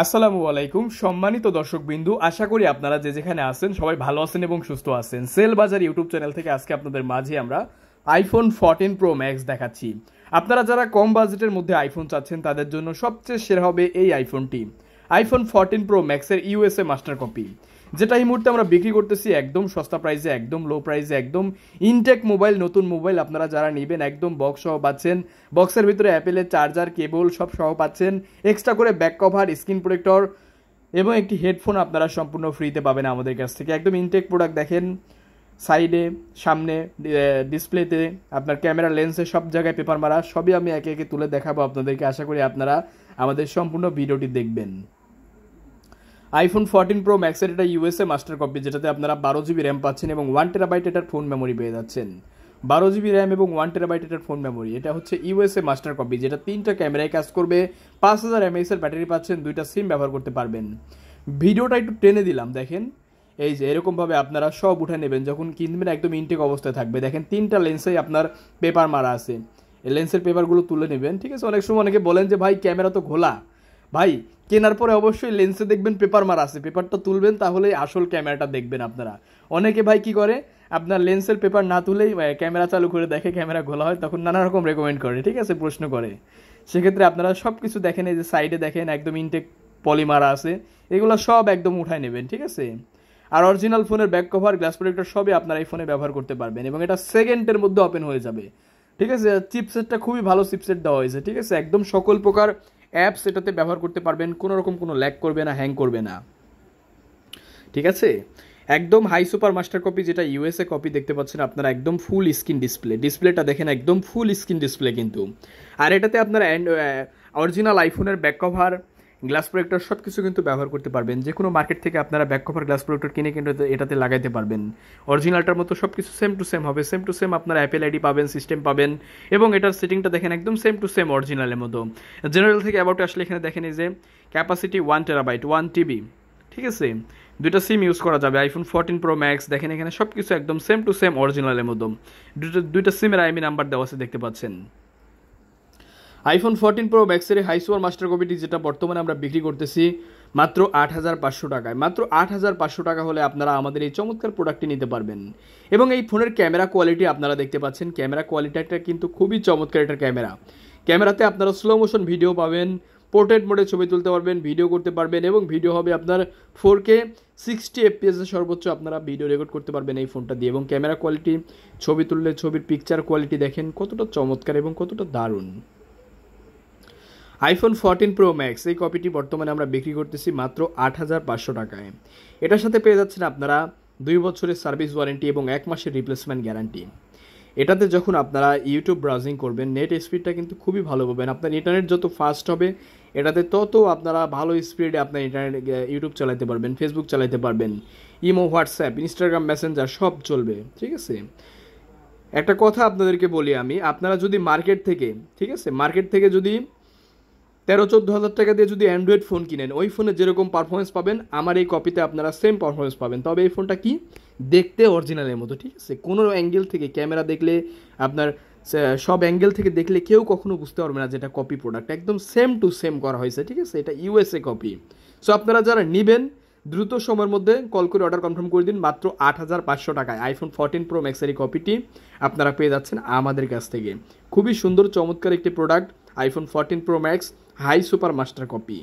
আসসালামু আলাইকুম সম্মানিত দর্শক বিন্দু আশা করি আপনারা যে যেখানে আছেন সবাই ভালো আছেন এবং সুস্থ আছেন সেল বাজার ইউটিউব চ্যানেল থেকে আজকে আপনাদের মাঝে আমরা আইফোন ফোরটিন প্রো ম্যাক্স দেখাচ্ছি আপনারা যারা কম বাজেটের মধ্যে আইফোন চাচ্ছেন তাদের জন্য সবচেয়ে সেরা হবে এই আইফোনটি আইফোন ফোরটিন প্রো ম্যাক্সের ইউএসএ মাস্টার কপি যেটা এই মুহূর্তে আমরা বিক্রি করতেছি একদম সস্তা প্রাইসে একদম লো প্রাইসে একদম ইনটেক মোবাইল নতুন মোবাইল আপনারা যারা নেবেন একদম বক্স সহ পাচ্ছেন বক্সের ভিতরে অ্যাপেলের চার্জার কেবল সব সহ পাচ্ছেন এক্সট্রা করে ব্যাক কভার স্ক্রিন প্রোটেক্টর এবং একটি হেডফোন আপনারা সম্পূর্ণ ফ্রিতে পাবেন আমাদের কাছ থেকে একদম ইনটেক প্রোডাক্ট দেখেন সাইডে সামনে ডিসপ্লেতে আপনার ক্যামেরা লেন্সে সব জায়গায় পেপার মারা সবই আমি একে একে তুলে দেখাবো আপনাদেরকে আশা করি আপনারা আমাদের সম্পূর্ণ ভিডিওটি দেখবেন আইফোন ফোরটিন প্রো ম্যাক্সের এটা ইউএসএ মাস্টার কপি যেটাতে আপনারা বারো জিবি র্যাম পাচ্ছেন এবং ওয়ান টেরাবাইট এটার ফোন মেমোরি পেয়ে যাচ্ছেন বারো জিবি র্যাম এবং ওয়ান টেরাবাইট এটার ফোন মেমোরি এটা হচ্ছে ইউএসএ মাস্টার কপি যেটা তিনটা ক্যামেরায় কাজ করবে পাঁচ হাজার এর ব্যাটারি পাচ্ছেন দুইটা সিম ব্যবহার করতে পারবেন ভিডিওটা একটু টেনে দিলাম দেখেন এই যে এরকমভাবে আপনারা সব উঠে নেবেন যখন কিনবেন একদম ইনটেক অবস্থায় থাকবে দেখেন তিনটা লেন্সেই আপনার পেপার মারা আছে লেন্সের পেপারগুলো তুলে নেবেন ঠিক আছে অনেক সময় অনেকে বলেন যে ভাই ক্যামেরা তো ঘোলা ভাই কেনার পরে অবশ্যই লেন্সে দেখবেন পেপার মার আছে পেপারটা তুলবেন তাহলে আসল ক্যামেরাটা দেখবেন আপনারা অনেকে ভাই কি করে আপনার লেন্সের পেপার না তুলেই ক্যামেরা চালু করে দেখে ক্যামেরা ঘোলা হয় তখন নানা রকম রেকমেন্ড করে ঠিক আছে প্রশ্ন করে সেক্ষেত্রে আপনারা সব কিছু দেখেন এই যে সাইডে দেখেন একদম ইনটেক পলিমারা আছে এগুলো সব একদম উঠায় নেবেন ঠিক আছে আর অরিজিনাল ফোনের ব্যাক কভার গ্লাস প্রোটেক্টর সবই আপনারা এই ফোনে ব্যবহার করতে পারবেন এবং এটা সেকেন্ডের মধ্যে ওপেন হয়ে যাবে ঠিক আছে চিপসেটটা খুবই ভালো চিপসেট দেওয়া হয়েছে ঠিক আছে একদম সকল প্রকার অ্যাপস এটাতে ব্যবহার করতে পারবেন কোনো রকম কোনো ল্যাক করবে না হ্যাং করবে না ঠিক আছে একদম হাই সুপার মাস্টার কপি যেটা ইউএসএ কপি দেখতে পাচ্ছেন আপনারা একদম ফুল স্ক্রিন ডিসপ্লে ডিসপ্লেটা দেখেন একদম ফুল স্ক্রিন ডিসপ্লে কিন্তু আর এটাতে আপনারা অরিজিনাল আইফোনের ব্যাক কভার গ্লাস প্রোডাক্টর সব কিছু কিন্তু ব্যবহার করতে পারবেন যে কোনো মার্কেট থেকে আপনারা ব্যাক কভার গ্লাস প্রোডাক্টর কিনে কিন্তু এটাতে লাগাইতে পারবেন অরিজিনালটার মতো সব কিছু সেম টু সেম হবে সেম টু সেম আপনারা অ্যাপেল আইডি পাবেন সিস্টেম পাবেন এবং এটার সেটিংটা দেখেন একদম সেম টু সেম অরিজিনালের মতো জেনারেল থেকে অ্যাবাউট আসলে এখানে দেখেন এই যে capacity one terabyte one TB ঠিক আছে দুটা সিম ইউজ করা যাবে আইফোন ফোরটিন প্রো ম্যাক্স দেখেন এখানে সব কিছু একদম সেম টু সেম অরিজিনালের মতো দুটো দুইটা সিমের আইমি নাম্বার দেওয়া আছে দেখতে পাচ্ছেন আইফোন ফোরটিন প্রো ম্যাক্সের সুয়ার মাস্টার কপিটি যেটা বর্তমানে আমরা বিক্রি করতেছি মাত্র আট হাজার পাঁচশো টাকায় মাত্র আট হাজার পাঁচশো টাকা হলে আপনারা আমাদের এই চমৎকার প্রোডাক্টটি নিতে পারবেন এবং এই ফোনের ক্যামেরা কোয়ালিটি আপনারা দেখতে পাচ্ছেন ক্যামেরা কোয়ালিটিটা কিন্তু খুবই চমৎকার এটার ক্যামেরা ক্যামেরাতে আপনারা স্লো মোশন ভিডিও পাবেন পোর্ট্রেট মোডে ছবি তুলতে পারবেন ভিডিও করতে পারবেন এবং ভিডিও হবে আপনার ফোর কে সিক্সটি এফপিএসে সর্বোচ্চ আপনারা ভিডিও রেকর্ড করতে পারবেন এই ফোনটা দিয়ে এবং ক্যামেরা কোয়ালিটি ছবি তুললে ছবির পিকচার কোয়ালিটি দেখেন কতটা চমৎকার এবং কতটা দারুণ আইফোন ফোরটিন প্রো ম্যাক্স এই কপিটি বর্তমানে আমরা বিক্রি করতেছি মাত্র আট হাজার পাঁচশো টাকায় এটার সাথে পেয়ে যাচ্ছেন আপনারা দুই বছরের সার্ভিস ওয়ারেন্টি এবং এক মাসের রিপ্লেসমেন্ট গ্যারান্টি এটাতে যখন আপনারা ইউটিউব ব্রাউজিং করবেন নেট স্পিডটা কিন্তু খুবই ভালো পাবেন আপনার ইন্টারনেট যত ফাস্ট হবে এটাতে তত আপনারা ভালো স্পিডে আপনার ইন্টারনেট ইউটিউব চালাতে পারবেন ফেসবুক চালাতে পারবেন ইমো হোয়াটসঅ্যাপ ইনস্টাগ্রাম মেসেঞ্জার সব চলবে ঠিক আছে একটা কথা আপনাদেরকে বলি আমি আপনারা যদি মার্কেট থেকে ঠিক আছে মার্কেট থেকে যদি তেরো চোদ্দ হাজার টাকা দিয়ে যদি অ্যান্ড্রয়েড ফোন কিনেন ওই ফোনে যেরকম পারফরমেন্স পাবেন আমার এই কপিতে আপনারা সেম পারফরমেন্স পাবেন তবে এই ফোনটা কি দেখতে অরিজিনালের মতো ঠিক আছে কোনো অ্যাঙ্গেল থেকে ক্যামেরা দেখলে আপনার সব অ্যাঙ্গেল থেকে দেখলে কেউ কখনো বুঝতে পারবে না যে এটা কপি প্রোডাক্ট একদম সেম টু সেম করা হয়েছে ঠিক আছে এটা ইউএসএ কপি সো আপনারা যারা নেবেন দ্রুত সময়ের মধ্যে কল করে অর্ডার কনফার্ম করে দিন মাত্র আট হাজার পাঁচশো টাকায় আইফোন ফোরটিন প্রো ম্যাক্সের এই কপিটি আপনারা পেয়ে যাচ্ছেন আমাদের কাছ থেকে খুবই সুন্দর চমৎকার একটি product iPhone fourteen Pro Max high super master copy